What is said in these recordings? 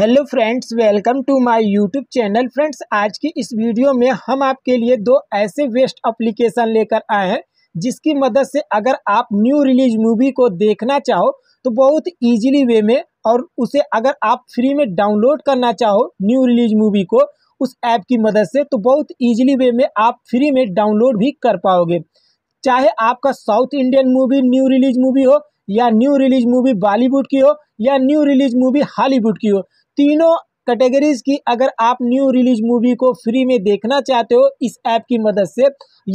hello friends welcome to my YouTube channel friends आज की इस वीडियो में हम आपके लिए दो ऐसे वेस्ट एप्लीकेशन लेकर आए हैं जिसकी मदद से अगर आप न्यू रिलीज मूवी को देखना चाहो तो बहुत इजीली वे में और उसे अगर आप फ्री में डाउनलोड करना चाहो न्यू रिलीज मूवी को उस ऐप की मदद से तो बहुत ईजिली वे में आप फ्री में डाउनलोड भी कर पाओगे चाहे आपका south Indian movie new release movie हो या न्यू रिलीज मूवी बॉलीवुड की हो या न्यू रिलीज मूवी हॉलीवुड की हो तीनों कैटेगरीज की अगर आप न्यू रिलीज मूवी को फ्री में देखना चाहते हो इस ऐप की मदद से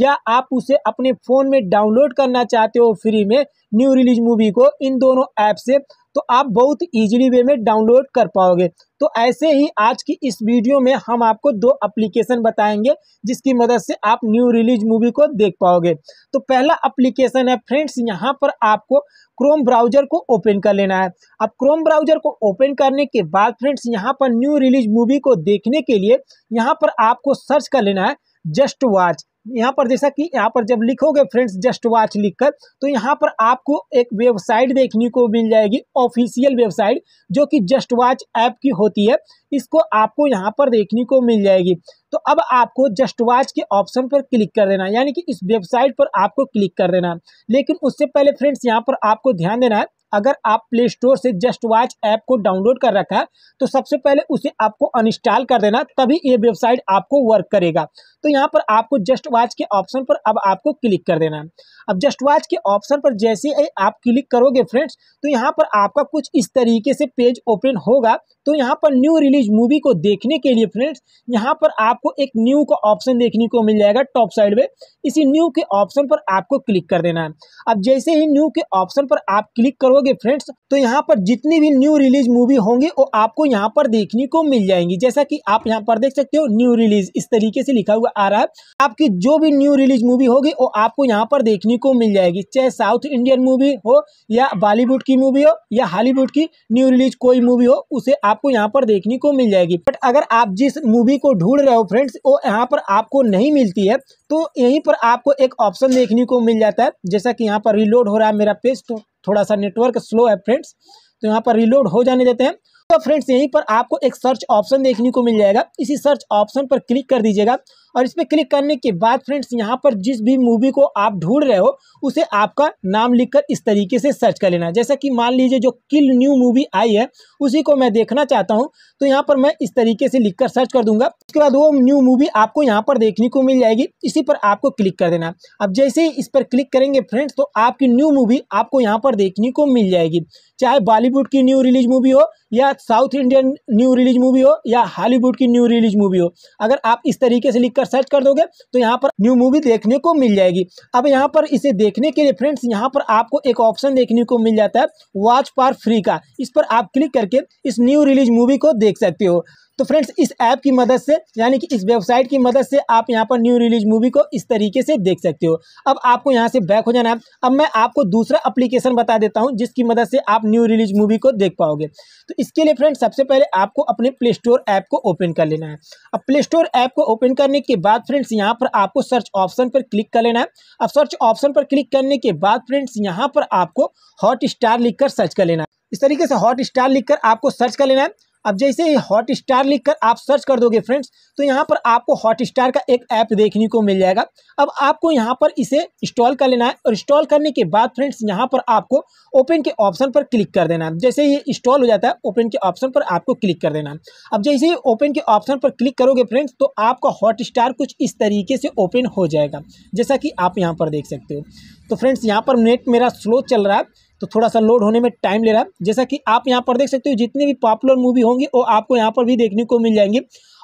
या आप उसे अपने फ़ोन में डाउनलोड करना चाहते हो फ्री में न्यू रिलीज मूवी को इन दोनों ऐप से तो आप बहुत ईजिली वे में डाउनलोड कर पाओगे तो ऐसे ही आज की इस वीडियो में हम आपको दो एप्लीकेशन बताएंगे जिसकी मदद से आप न्यू रिलीज मूवी को देख पाओगे तो पहला एप्लीकेशन है फ्रेंड्स यहाँ पर आपको क्रोम ब्राउजर को ओपन कर लेना है अब क्रोम ब्राउजर को ओपन करने के बाद फ्रेंड्स यहाँ पर न्यू रिलीज मूवी को देखने के लिए यहाँ पर आपको सर्च कर लेना है जस्ट वॉच यहाँ पर जैसा कि यहाँ पर जब लिखोगे फ्रेंड्स जस्ट वॉच लिखकर तो यहाँ पर आपको एक वेबसाइट देखने को मिल जाएगी ऑफिशियल वेबसाइट जो कि जस्ट वॉच ऐप की होती है इसको आपको यहाँ पर देखने को मिल जाएगी तो अब आपको जस्ट वॉच के ऑप्शन पर क्लिक कर देना यानी कि इस वेबसाइट पर आपको क्लिक कर देना लेकिन उससे पहले फ्रेंड्स यहाँ पर आपको ध्यान देना है अगर आप प्ले स्टोर से जस्ट वॉच ऐप को डाउनलोड कर रखा है तो सबसे पहले उसे आपको अनइंस्टॉल कर देना तभी ये वेबसाइट आपको वर्क करेगा तो यहाँ पर आपको जस्ट वॉच के ऑप्शन पर अब आपको क्लिक कर देना है अब जस्ट वॉच के ऑप्शन पर जैसे आप क्लिक करोगे फ्रेंड्स तो यहाँ पर आपका कुछ इस तरीके से पेज ओपन होगा तो यहाँ पर न्यू रिलीज मूवी को देखने के लिए फ्रेंड्स यहाँ पर आप आपको एक न्यू का ऑप्शन देखने को मिल जाएगा टॉप साइड में इसी न्यू के ऑप्शन पर आपको क्लिक कर देना है अब जैसे ही न्यू के ऑप्शन पर आप क्लिक करोगे फ्रेंड्स तो यहाँ पर जितनी भी न्यू रिलीज मूवी होंगी वो आपको यहाँ पर देखने को मिल जाएंगी जैसा कि आप यहाँ पर देख सकते हो न्यू रिलीज इस तरीके से लिखा हुआ आ रहा है आपकी जो भी न्यू रिलीज मूवी होगी वो आपको यहाँ पर देखने को मिल जाएगी चाहे साउथ इंडियन मूवी हो या बॉलीवुड की मूवी हो या हॉलीवुड की न्यू रिलीज कोई मूवी हो उसे आपको यहाँ पर देखने को मिल जाएगी बट अगर आप जिस मूवी को ढूंढ रहे हो फ्रेंड्स वो यहाँ पर आपको नहीं मिलती है तो यहीं पर आपको एक ऑप्शन देखने को मिल जाता है जैसा कि यहाँ पर रिलोड हो रहा है मेरा पेज तो थोड़ा सा नेटवर्क स्लो है फ्रेंड्स तो यहाँ पर रिलोड हो जाने देते हैं तो फ्रेंड्स यहीं पर आपको एक सर्च ऑप्शन देखने को मिल जाएगा इसी सर्च ऑप्शन पर क्लिक कर दीजिएगा और इस पर क्लिक करने के बाद फ्रेंड्स यहाँ पर जिस भी मूवी को आप ढूंढ रहे हो उसे आपका नाम लिखकर इस तरीके से सर्च कर लेना जैसा कि मान लीजिए जो किल न्यू मूवी आई है उसी को मैं देखना चाहता हूँ तो यहाँ पर मैं इस तरीके से लिखकर सर्च कर दूंगा उसके बाद वो न्यू मूवी आपको यहाँ पर देखने को मिल जाएगी इसी पर आपको क्लिक कर देना अब जैसे ही इस पर क्लिक करेंगे फ्रेंड्स तो आपकी न्यू मूवी आपको यहाँ पर देखने को मिल जाएगी चाहे बॉलीवुड की न्यू रिलीज मूवी हो या south Indian new release movie हो या हॉलीवुड की न्यू रिलीज मूवी हो अगर आप इस तरीके से लिखकर सर्च कर दोगे तो यहाँ पर न्यू मूवी देखने को मिल जाएगी अब यहाँ पर इसे देखने के लिए फ्रेंड्स यहाँ पर आपको एक ऑप्शन देखने को मिल जाता है वॉच फॉर फ्री का इस पर आप क्लिक करके इस न्यू रिलीज मूवी को देख सकते हो तो फ्रेंड्स इस ऐप की मदद से यानी कि इस वेबसाइट की मदद से आप यहाँ पर न्यू रिलीज मूवी को इस तरीके से देख सकते हो अब आपको यहाँ से बैक हो जाना है अब मैं आपको दूसरा अप्लीकेशन बता देता हूँ जिसकी मदद से आप न्यू रिलीज मूवी को देख पाओगे तो इसके लिए फ्रेंड्स सबसे पहले आपको अपने प्ले स्टोर ऐप को ओपन कर लेना है अब प्ले स्टोर ऐप को ओपन करने के बाद फ्रेंड्स यहाँ पर आपको सर्च ऑप्शन पर क्लिक कर लेना है अब सर्च ऑप्शन पर क्लिक करने के बाद फ्रेंड्स यहाँ पर आपको हॉट स्टार लिख कर सर्च कर लेना है इस तरीके से हॉट स्टार लिख आपको सर्च कर लेना है अब जैसे ही हॉट स्टार लिख कर आप सर्च कर दोगे फ्रेंड्स तो यहाँ पर आपको हॉट स्टार का एक ऐप देखने को मिल जाएगा अब आपको यहाँ पर इसे इंस्टॉल कर लेना है और इंस्टॉल करने के बाद फ्रेंड्स यहाँ पर आपको ओपन के ऑप्शन पर क्लिक कर देना है जैसे ये इंस्टॉल हो जाता है ओपन के ऑप्शन पर आपको क्लिक कर देना है अब जैसे ही ओपन के ऑप्शन पर क्लिक करोगे फ्रेंड्स तो आपका हॉट स्टार कुछ इस तरीके से ओपन हो जाएगा जैसा कि आप यहाँ पर देख सकते हो तो फ्रेंड्स यहाँ पर नेट मेरा स्लो चल रहा है तो थोड़ा सा लोड होने में टाइम ले रहा है जैसा कि आप यहाँ पर देख सकते हो जितनी भी पॉपुलर मूवी होंगी वो आपको यहाँ पर भी देखने को मिल जाएंगी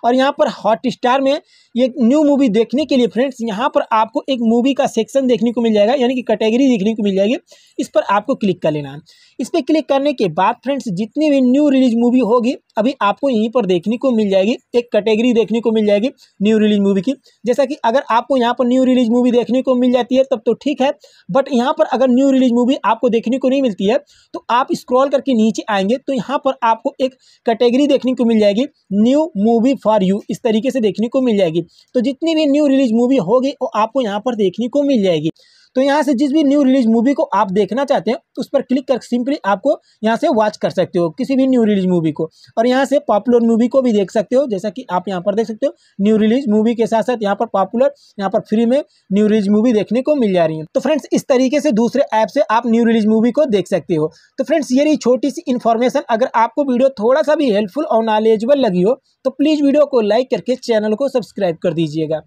और यहाँ पर हॉट स्टार में ये न्यू मूवी देखने के लिए फ्रेंड्स यहाँ पर आपको एक मूवी का सेक्शन देखने को मिल जाएगा यानी कि कैटेगरी देखने को मिल जाएगी इस पर आपको क्लिक कर लेना है इस पर क्लिक करने के बाद फ्रेंड्स जितनी भी न्यू रिलीज मूवी होगी अभी आपको यहीं पर देखने को मिल जाएगी एक कैटेगरी देखने को मिल जाएगी न्यू रिलीज मूवी की जैसा कि अगर आपको यहाँ पर न्यू रिलीज मूवी देखने को मिल जाती है तब तो ठीक है बट यहाँ पर अगर न्यू रिलीज मूवी आपको देखने को नहीं मिलती है तो आप स्क्रॉल करके नीचे आएंगे तो यहाँ पर आपको एक कैटेगरी देखने को मिल जाएगी न्यू मूवी फॉर यू इस तरीके से देखने को मिल जाएगी तो जितनी भी न्यू रिलीज मूवी होगी वो आपको यहाँ पर देखने को मिल जाएगी तो यहाँ से जिस भी न्यू रिलीज मूवी को आप देखना चाहते हैं तो उस पर क्लिक कर सिंपली आपको यहाँ से वॉच कर सकते हो किसी भी न्यू रिलीज मूवी को और यहाँ से पॉपुलर मूवी को भी देख सकते हो जैसा कि आप यहाँ पर देख सकते हो न्यू रिलीज मूवी के साथ साथ यहाँ पर पॉपुलर यहाँ पर फ्री में न्यू रिलीज मूवी देखने को मिल जा रही है तो फ्रेंड्स इस तरीके से दूसरे ऐप से आप न्यू रिलीज मूवी को देख सकते हो तो फ्रेंड्स ये रही छोटी सी इन्फॉर्मेशन अगर आपको वीडियो थोड़ा सा भी हेल्पफुल और नॉलेजेबल लगी हो तो प्लीज़ वीडियो को लाइक करके चैनल को सब्सक्राइब कर दीजिएगा